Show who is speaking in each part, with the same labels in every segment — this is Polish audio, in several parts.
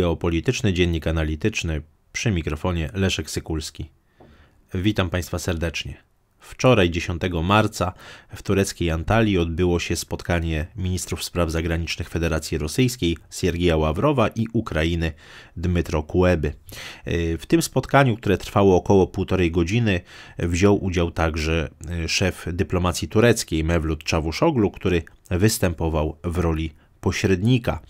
Speaker 1: geopolityczny dziennik analityczny przy mikrofonie Leszek Sykulski. Witam Państwa serdecznie. Wczoraj, 10 marca, w tureckiej Antalii odbyło się spotkanie ministrów spraw zagranicznych Federacji Rosyjskiej Siergieja Ławrowa i Ukrainy Dmytro Kueby. W tym spotkaniu, które trwało około półtorej godziny, wziął udział także e, szef dyplomacji tureckiej Mevlut Czawuszoglu, który występował w roli pośrednika.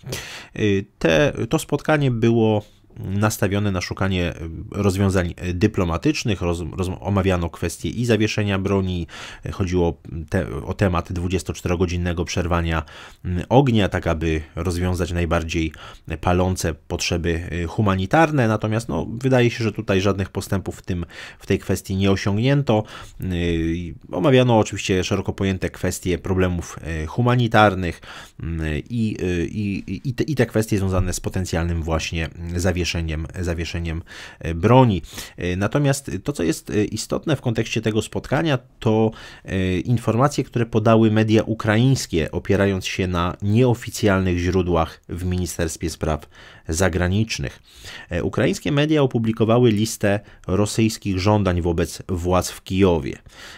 Speaker 1: Y, te, to spotkanie było nastawione na szukanie e, rozwiązań e, dyplomatycznych. Roz, roz, omawiano kwestie i zawieszenia broni, e, chodziło o, te, o temat 24-godzinnego przerwania ognia, tak aby rozwiązać najbardziej palące potrzeby humanitarne. Natomiast no, wydaje się, że tutaj żadnych postępów w, tym, w tej kwestii nie osiągnięto. Omawiano oczywiście szeroko pojęte kwestie problemów humanitarnych i, i, i, te, i te kwestie związane z potencjalnym właśnie zawieszeniem zawieszeniem, zawieszeniem e, broni. E, natomiast to, co jest e, istotne w kontekście tego spotkania, to informacje, które podały media ukraińskie, opierając się na nieoficjalnych źródłach w Ministerstwie Spraw zagranicznych. E, ukraińskie media opublikowały listę rosyjskich żądań wobec władz w Kijowie.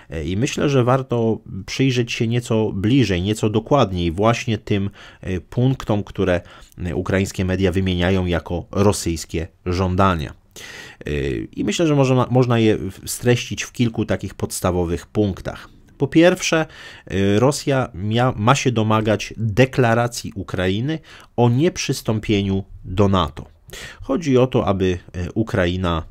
Speaker 1: E, I myślę, że warto przyjrzeć się nieco bliżej, nieco dokładniej właśnie tym e, punktom, które ukraińskie media wymieniają jako rosyjskie żądania. I myślę, że można je streścić w kilku takich podstawowych punktach. Po pierwsze, Rosja mia, ma się domagać deklaracji Ukrainy o nieprzystąpieniu do NATO. Chodzi o to, aby e, Ukraina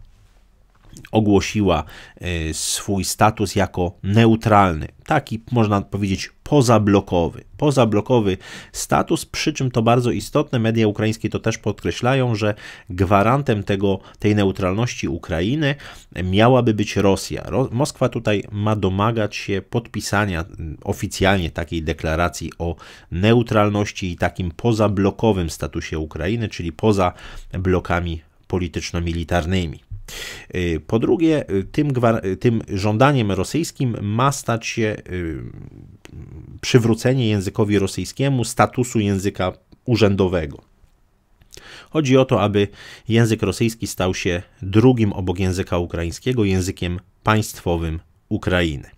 Speaker 1: ogłosiła e, swój status jako neutralny. Taki, można powiedzieć, pozablokowy. Pozablokowy status, przy czym to bardzo istotne, media ukraińskie to też podkreślają, że gwarantem tego, tej neutralności Ukrainy miałaby być Rosja. Ro Moskwa tutaj ma domagać się podpisania mm, oficjalnie takiej deklaracji o neutralności i takim pozablokowym statusie Ukrainy, czyli poza blokami polityczno-militarnymi. Y, po drugie, y, tym, y, tym, żądaniem rosyjskim ma stać się przywrócenie językowi rosyjskiemu statusu języka urzędowego. Chodzi o to, aby język rosyjski stał się drugim obok języka ukraińskiego językiem państwowym Ukrainy.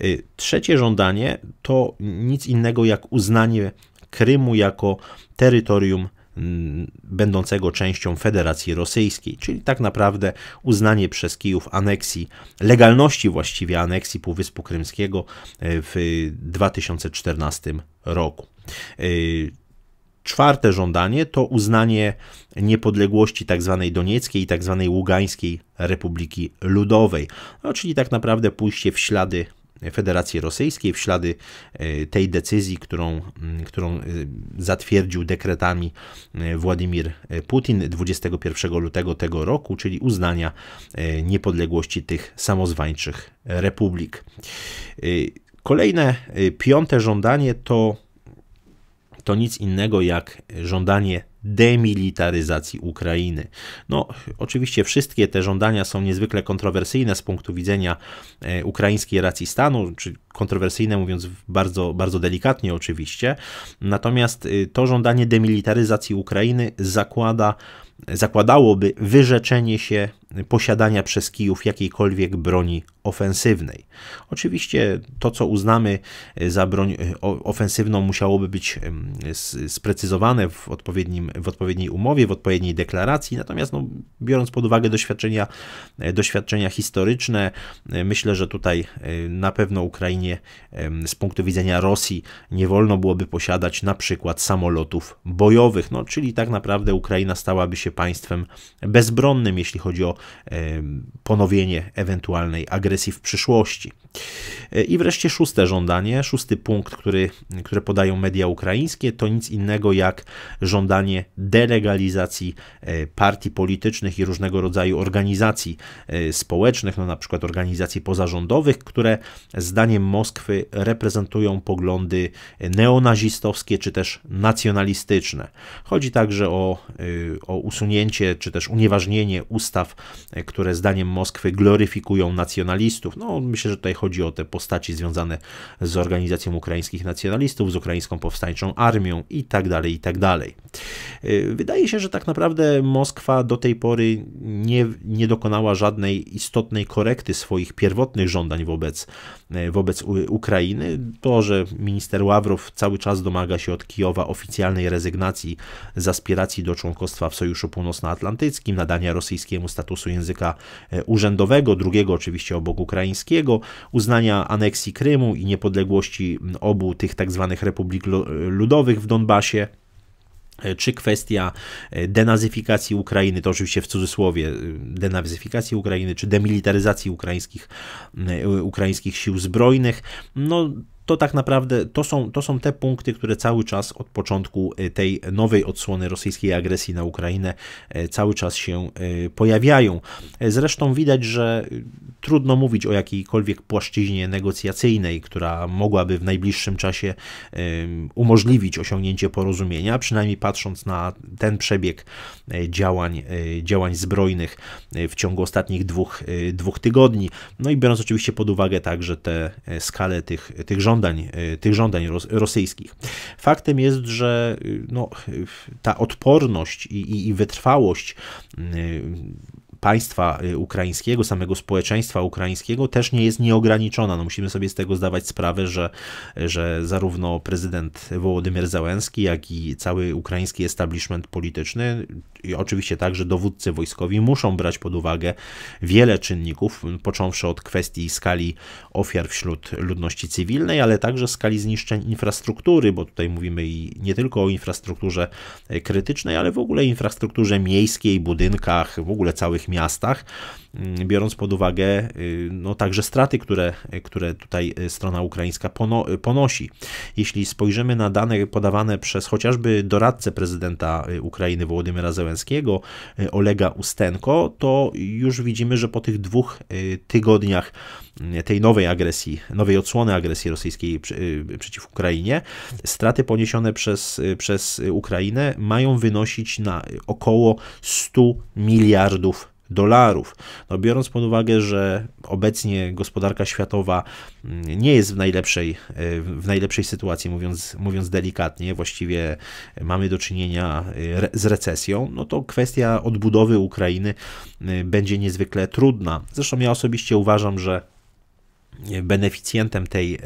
Speaker 1: Y, trzecie żądanie to nic innego jak uznanie Krymu jako terytorium Mm, będącego częścią Federacji Rosyjskiej, czyli tak naprawdę uznanie przez Kijów aneksji, legalności właściwie aneksji Półwyspu Krymskiego e, w 2014 roku. E, czwarte żądanie to uznanie niepodległości tzw. Tak Donieckiej i tzw. Tak Ługańskiej Republiki Ludowej, no, czyli tak naprawdę pójście w ślady Federacji Rosyjskiej w ślady e, tej decyzji, którą, którą e, zatwierdził dekretami e, Władimir Putin 21 lutego tego roku, czyli uznania niepodległości tych samozwańczych republik. Kolejne piąte żądanie to to nic innego jak żądanie demilitaryzacji Ukrainy. No, oczywiście wszystkie te żądania są niezwykle kontrowersyjne z punktu widzenia e, ukraińskiej racji stanu, czy kontrowersyjne mówiąc bardzo, bardzo delikatnie oczywiście. Natomiast e, to żądanie demilitaryzacji Ukrainy zakłada zakładałoby wyrzeczenie się posiadania przez Kijów jakiejkolwiek broni ofensywnej. Oczywiście to, co uznamy za broń e, ofensywną, musiałoby być sprecyzowane w, odpowiednim, w odpowiedniej umowie, w odpowiedniej deklaracji. Natomiast, no, biorąc pod uwagę doświadczenia, e, doświadczenia historyczne, e, myślę, że tutaj na pewno Ukrainie z punktu widzenia Rosji nie wolno byłoby posiadać na przykład samolotów bojowych. No, czyli tak naprawdę Ukraina stałaby się państwem bezbronnym, jeśli chodzi o ponowienie ewentualnej agresji w przyszłości. E, I wreszcie szóste żądanie, szósty punkt, który, które podają media ukraińskie, to nic innego jak żądanie delegalizacji e, partii politycznych i różnego rodzaju organizacji e, społecznych, no na przykład organizacji pozarządowych, które zdaniem Moskwy reprezentują poglądy neonazistowskie czy też nacjonalistyczne. Chodzi także o, y, o usunięcie czy też unieważnienie ustaw E, które zdaniem Moskwy gloryfikują nacjonalistów. No, myślę, że tutaj chodzi o te postaci związane z organizacją ukraińskich nacjonalistów, z ukraińską powstańczą armią i tak dalej, i tak dalej. E, wydaje się, że tak naprawdę Moskwa do tej pory nie, nie dokonała żadnej istotnej korekty swoich pierwotnych żądań wobec, e, wobec Ukrainy. To, że minister Ławrow cały czas domaga się od Kijowa oficjalnej rezygnacji z aspiracji do członkostwa w Sojuszu Północnoatlantyckim, nadania rosyjskiemu statusu statusu języka e, urzędowego, drugiego oczywiście obok ukraińskiego, uznania aneksji Krymu i niepodległości obu tych tak zwanych republik e, ludowych w Donbasie e, czy kwestia denazyfikacji Ukrainy, to oczywiście w cudzysłowie denazyfikacji Ukrainy, czy demilitaryzacji ukraińskich, ukraińskich sił zbrojnych. No, to tak naprawdę to są, to są te punkty, które cały czas od początku y, tej nowej odsłony rosyjskiej agresji na Ukrainę y, cały czas się y, pojawiają. Zresztą widać, że trudno mówić o jakiejkolwiek płaszczyźnie negocjacyjnej, która mogłaby w najbliższym czasie umożliwić osiągnięcie porozumienia, przynajmniej patrząc na ten przebieg działań, działań zbrojnych w ciągu ostatnich dwóch, dwóch tygodni. No i biorąc oczywiście pod uwagę także tę skalę tych, tych rządów, żądań, e, tych żądań rosyjskich. Faktem jest, że e, no, e, ta odporność i, i, i wytrwałość państwa y, ukraińskiego, samego społeczeństwa ukraińskiego też nie jest nieograniczona. No musimy sobie z tego zdawać sprawę, że, że zarówno prezydent Wołodymyr Załęski, jak i cały ukraiński establishment polityczny i oczywiście także dowódcy wojskowi muszą brać pod uwagę wiele czynników, począwszy od kwestii skali ofiar wśród ludności cywilnej, ale także skali zniszczeń infrastruktury, bo tutaj mówimy i nie tylko o infrastrukturze e, krytycznej, ale w ogóle infrastrukturze miejskiej, budynkach, w ogóle całych miastach, mm, biorąc pod uwagę y, no, także straty, które, które tutaj y, strona ukraińska y, ponosi. Jeśli spojrzymy na dane podawane przez chociażby doradcę prezydenta Ukrainy Wołodymyra Zełenskiego, Olega Ustenko, to już widzimy, że po tych dwóch tygodniach tej nowej agresji, nowej odsłony agresji rosyjskiej przeciw Ukrainie, straty poniesione przez, przez Ukrainę mają wynosić na około 100 miliardów dolarów. No biorąc pod uwagę, że obecnie gospodarka światowa mm, nie jest w najlepszej, w najlepszej sytuacji, mówiąc, mówiąc delikatnie, właściwie mamy do czynienia e, z recesją, no to kwestia odbudowy Ukrainy e, będzie niezwykle trudna. Zresztą ja osobiście uważam, że beneficjentem tej, e,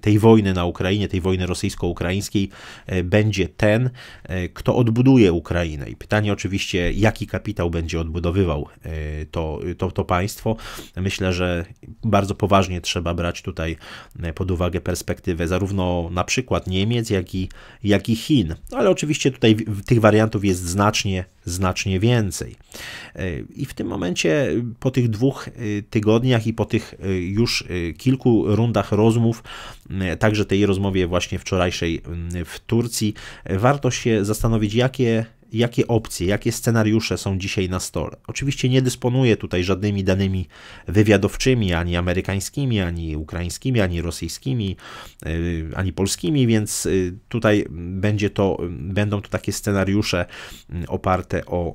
Speaker 1: tej wojny na Ukrainie, tej wojny rosyjsko-ukraińskiej, e, będzie ten, e, kto odbuduje Ukrainę. I pytanie oczywiście, jaki kapitał będzie odbudowywał to, to, to państwo. Myślę, że bardzo poważnie trzeba brać tutaj pod uwagę perspektywę zarówno na przykład Niemiec, jak i, jak i Chin. Ale oczywiście tutaj tych wariantów jest znacznie, znacznie więcej. I w tym momencie, po tych dwóch tygodniach i po tych już kilku rundach rozmów, e, także tej rozmowie właśnie wczorajszej mm, w Turcji, e, warto się zastanowić, jakie jakie opcje, jakie scenariusze są dzisiaj na stole. Oczywiście nie dysponuję tutaj żadnymi danymi wywiadowczymi, ani amerykańskimi, ani ukraińskimi, ani rosyjskimi, y, ani polskimi, więc y, tutaj będzie to, będą to takie scenariusze y, oparte o,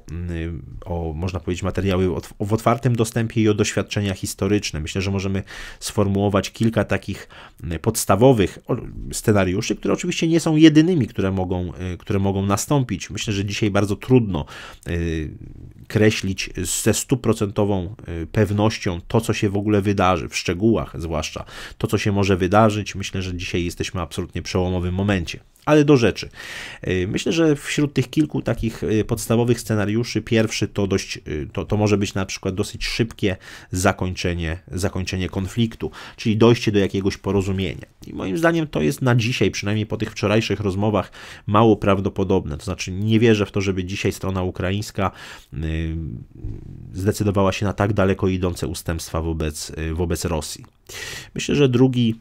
Speaker 1: o można powiedzieć, materiały w otwartym dostępie i o doświadczenia historyczne. Myślę, że możemy sformułować kilka takich podstawowych scenariuszy, które oczywiście nie są jedynymi, które mogą, które mogą nastąpić. Myślę, że dzisiaj dzisiaj bardzo trudno y, kreślić ze stuprocentową y, pewnością to, co się w ogóle wydarzy, w szczegółach zwłaszcza, to, co się może wydarzyć. Myślę, że dzisiaj jesteśmy w absolutnie przełomowym momencie. Ale do rzeczy. E, myślę, że wśród tych kilku takich e, podstawowych scenariuszy, pierwszy to dość, e, to, to może być na przykład dosyć szybkie zakończenie, zakończenie konfliktu, czyli dojście do jakiegoś porozumienia. I moim zdaniem to jest na dzisiaj, przynajmniej po tych wczorajszych rozmowach, mało prawdopodobne. To znaczy, nie wierzę w to, żeby dzisiaj strona ukraińska zdecydowała się na tak daleko idące ustępstwa wobec, wobec Rosji. Myślę, że drugi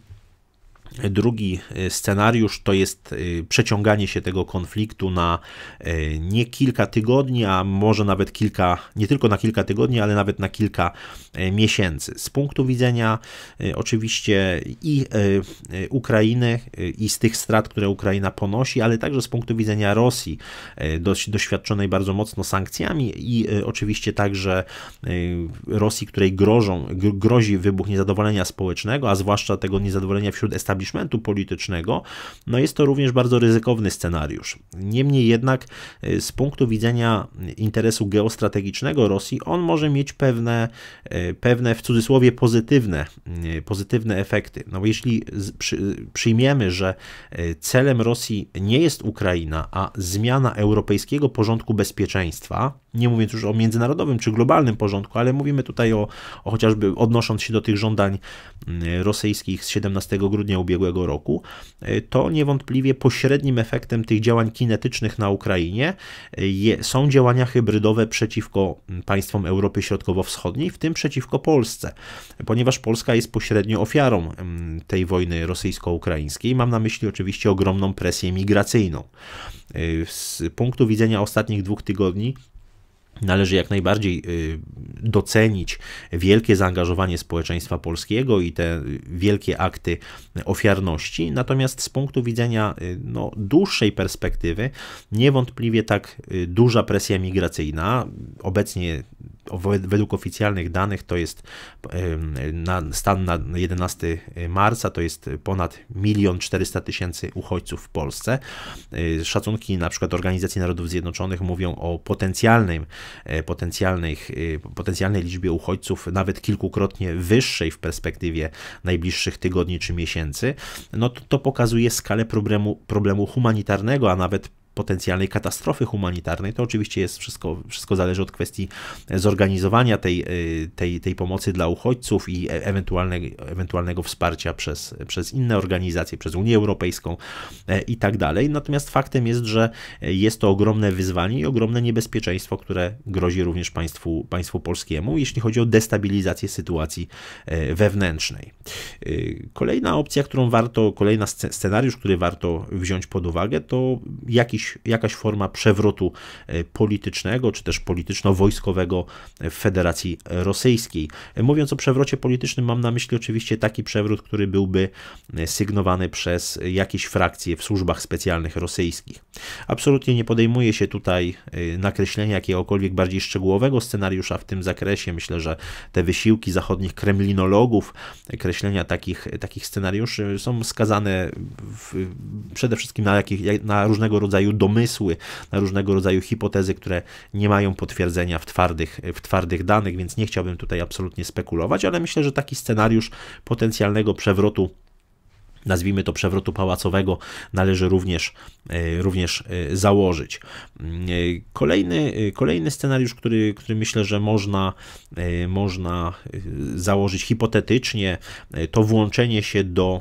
Speaker 1: Drugi e, scenariusz to jest e, przeciąganie się tego konfliktu na e, nie kilka tygodni, a może nawet kilka, nie tylko na kilka tygodni, ale nawet na kilka miesięcy. Z punktu widzenia oczywiście i Ukrainy, i z tych strat, które Ukraina ponosi, ale także z punktu widzenia Rosji, doświadczonej bardzo mocno sankcjami i oczywiście także Rosji, której grożą, grozi wybuch niezadowolenia społecznego, a zwłaszcza tego niezadowolenia wśród establishmentów establishmentu politycznego, no jest to również bardzo ryzykowny scenariusz. Niemniej jednak y, z punktu widzenia interesu geostrategicznego Rosji, on może mieć pewne, y, pewne w cudzysłowie pozytywne, y, pozytywne efekty. No bo jeśli przyjmiemy, że celem Rosji nie jest Ukraina, a zmiana europejskiego porządku bezpieczeństwa, nie mówiąc już o międzynarodowym czy globalnym porządku, ale mówimy tutaj o, o chociażby odnosząc się do tych żądań mm, rosyjskich z 17 grudnia ubiegłego roku, e, to niewątpliwie pośrednim efektem tych działań kinetycznych na Ukrainie e, je, są działania hybrydowe przeciwko mm, państwom Europy Środkowo-Wschodniej, w tym przeciwko Polsce, ponieważ Polska jest pośrednio ofiarą mm, tej wojny rosyjsko-ukraińskiej. Mam na myśli oczywiście ogromną presję migracyjną. E, z punktu widzenia ostatnich dwóch tygodni Należy jak najbardziej y, docenić wielkie zaangażowanie społeczeństwa polskiego i te wielkie akty ofiarności. Natomiast z punktu widzenia y, no, dłuższej perspektywy, niewątpliwie tak y, duża presja migracyjna, obecnie według oficjalnych danych to jest na stan na 11 marca to jest ponad 1 400 tysięcy uchodźców w Polsce. Y, szacunki na przykład Organizacji Narodów Zjednoczonych mówią o potencjalnym, e, potencjalnych, y, potencjalnej liczbie uchodźców nawet kilkukrotnie wyższej w perspektywie najbliższych tygodni czy miesięcy. No to, to pokazuje skalę problemu, problemu humanitarnego, a nawet potencjalnej katastrofy humanitarnej. To oczywiście jest wszystko, wszystko zależy od kwestii zorganizowania tej, y, tej, tej pomocy dla uchodźców i e, ewentualne, ewentualnego wsparcia przez, przez inne organizacje, przez Unię Europejską e, i tak dalej. Natomiast faktem jest, że jest to ogromne wyzwanie i ogromne niebezpieczeństwo, które grozi również państwu, państwu polskiemu, jeśli chodzi o destabilizację sytuacji e, wewnętrznej. Kolejna opcja, którą warto, kolejny scenariusz, który warto wziąć pod uwagę, to jakiś jakaś forma przewrotu e, politycznego czy też polityczno-wojskowego w Federacji Rosyjskiej. E, mówiąc o przewrocie politycznym, mam na myśli oczywiście taki przewrót, który byłby e, sygnowany przez jakieś frakcje w służbach specjalnych rosyjskich. Absolutnie nie podejmuje się tutaj nakreślenia jakiegokolwiek bardziej szczegółowego scenariusza w tym zakresie. Myślę, że te wysiłki zachodnich kremlinologów kreślenia takich, takich scenariuszy są skazane w, przede wszystkim na, jakich, na różnego rodzaju domysły, na różnego rodzaju hipotezy, które nie mają potwierdzenia w twardych, w twardych danych, więc nie chciałbym tutaj absolutnie spekulować, ale myślę, że taki scenariusz potencjalnego przewrotu nazwijmy to przewrotu pałacowego, należy również, e, również e, założyć. Mm, e, kolejny, kolejny scenariusz, który, który myślę, że można, można założyć hipotetycznie, to włączenie się do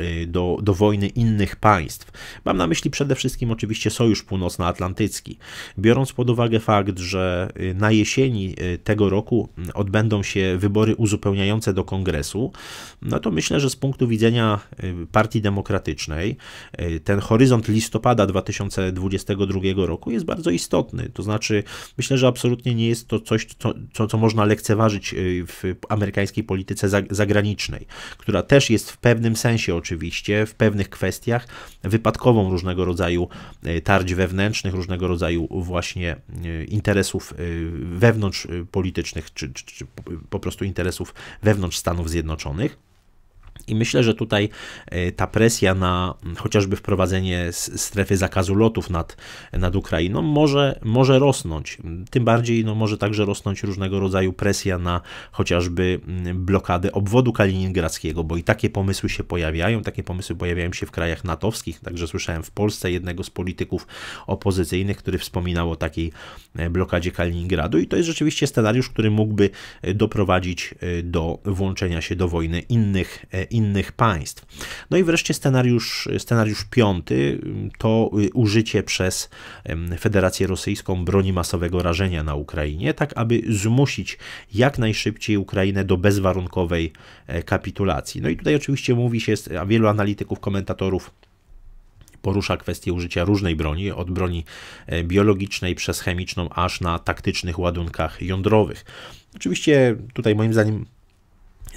Speaker 1: Y, do, do wojny innych państw. Mam na myśli przede wszystkim oczywiście Sojusz Północnoatlantycki. Biorąc pod uwagę fakt, że y, na jesieni y, tego roku mm, odbędą się wybory uzupełniające do kongresu, no to myślę, że z punktu widzenia Partii Demokratycznej ten horyzont listopada 2022 roku jest bardzo istotny. To znaczy, myślę, że absolutnie nie jest to coś, co, co, co można lekceważyć w amerykańskiej polityce zagranicznej, która też jest w pewnym sensie oczywiście, w pewnych kwestiach wypadkową różnego rodzaju e, tarć wewnętrznych, różnego rodzaju właśnie e, interesów e, wewnątrz politycznych, czy, czy, czy po prostu interesów wewnątrz Stanów Zjednoczonych. I myślę, że tutaj e, ta presja na chociażby wprowadzenie strefy zakazu lotów nad, nad Ukrainą może, może rosnąć. Tym bardziej no, może także rosnąć różnego rodzaju presja na chociażby blokadę obwodu kaliningradzkiego, bo i takie pomysły się pojawiają. Takie pomysły pojawiają się w krajach natowskich. Także słyszałem w Polsce jednego z polityków opozycyjnych, który wspominał o takiej e, blokadzie Kaliningradu. I to jest rzeczywiście scenariusz, który mógłby e, doprowadzić do włączenia się do wojny innych innych państw. No i wreszcie scenariusz, scenariusz piąty to y, użycie przez Federację Rosyjską broni masowego rażenia na Ukrainie, tak aby zmusić jak najszybciej Ukrainę do bezwarunkowej e, kapitulacji. No i tutaj oczywiście mówi się, a wielu analityków, komentatorów porusza kwestię użycia różnej broni, od broni e, biologicznej przez chemiczną, aż na taktycznych ładunkach jądrowych. Oczywiście tutaj moim zdaniem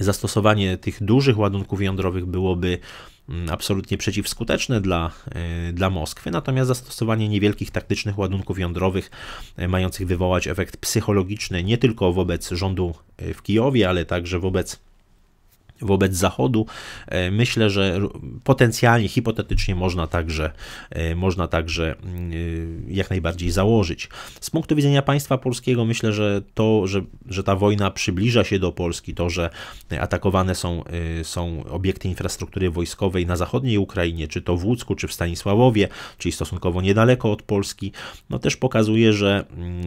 Speaker 1: zastosowanie tych dużych ładunków jądrowych byłoby mm, absolutnie przeciwskuteczne dla, e, dla Moskwy, natomiast zastosowanie niewielkich taktycznych ładunków jądrowych e, mających wywołać efekt psychologiczny nie tylko wobec rządu e, w Kijowie, ale także wobec wobec Zachodu. E, myślę, że potencjalnie, hipotetycznie można także, e, można także mm, e, jak najbardziej założyć. Z punktu widzenia państwa polskiego myślę, że to, że, że ta wojna przybliża się do Polski, to, że atakowane są, są obiekty infrastruktury wojskowej na zachodniej Ukrainie, czy to w Łódzku, czy w Stanisławowie, czyli stosunkowo niedaleko od Polski, no też pokazuje, że mm,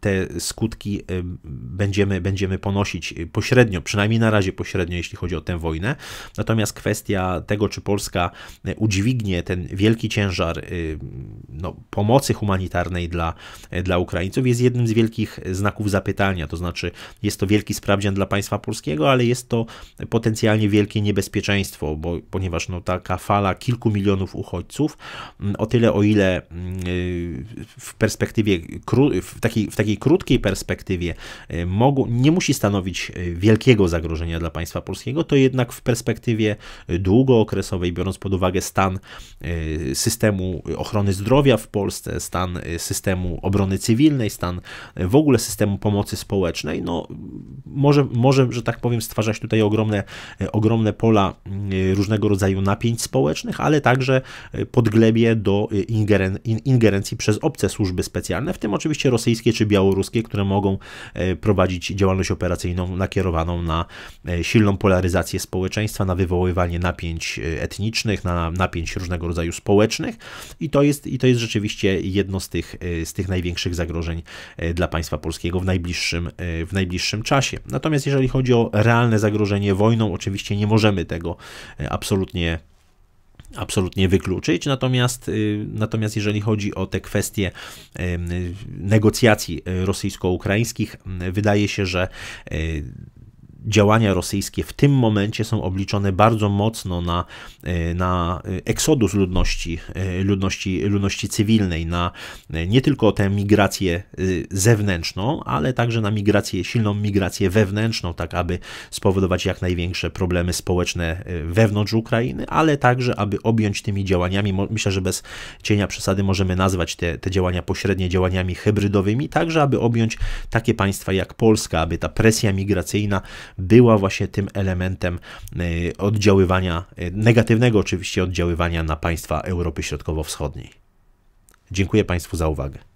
Speaker 1: te skutki będziemy, będziemy ponosić pośrednio, przynajmniej na razie pośrednio, jeśli chodzi o tę wojnę. Natomiast kwestia tego, czy Polska e, udźwignie ten wielki ciężar e, no, pomocy humanitarnej dla, e, dla Ukraińców, jest jednym z wielkich znaków zapytania. To znaczy, jest to wielki sprawdzian dla państwa polskiego, ale jest to potencjalnie wielkie niebezpieczeństwo, bo, ponieważ no, taka fala kilku milionów uchodźców, mm, o tyle o ile mm, w perspektywie, w takiej, w takiej krótkiej perspektywie mogą, nie musi stanowić wielkiego zagrożenia dla państwa polskiego, Kaczyńskiego, to jednak w perspektywie y, długookresowej, biorąc pod uwagę stan y, systemu ochrony zdrowia w Polsce, stan y, systemu obrony cywilnej, stan w ogóle systemu pomocy społecznej, no może, może że tak powiem, stwarzać tutaj ogromne, ogromne pola różnego rodzaju napięć społecznych, ale także podglebie do ingeren, ingerencji przez obce służby specjalne, w tym oczywiście rosyjskie czy białoruskie, które mogą prowadzić działalność operacyjną nakierowaną na silną polaryzację polaryzację społeczeństwa, na wywoływanie napięć e, etnicznych, na napięć różnego rodzaju społecznych i to jest, i to jest rzeczywiście jedno z tych, e, z tych największych zagrożeń e, dla państwa polskiego w najbliższym, w najbliższym czasie. Natomiast jeżeli chodzi o realne zagrożenie wojną, oczywiście nie możemy tego absolutnie absolutnie wykluczyć. Natomiast, natomiast jeżeli chodzi o te kwestie negocjacji rosyjsko-ukraińskich, wydaje się, że działania rosyjskie w tym momencie są obliczone bardzo mocno na, e, na eksodus ludności, e, ludności, ludności cywilnej, na e, nie tylko tę migrację zewnętrzną, ale także na migrację, silną migrację wewnętrzną, tak aby spowodować jak największe problemy społeczne wewnątrz Ukrainy, ale także aby objąć tymi działaniami, myślę, że bez cienia przesady możemy nazwać te, te działania pośrednie działaniami hybrydowymi, także aby objąć takie państwa jak Polska, aby ta presja migracyjna była właśnie tym elementem e, oddziaływania, e, negatywnego oczywiście oddziaływania na państwa Europy Środkowo-Wschodniej. Dziękuję Państwu za uwagę.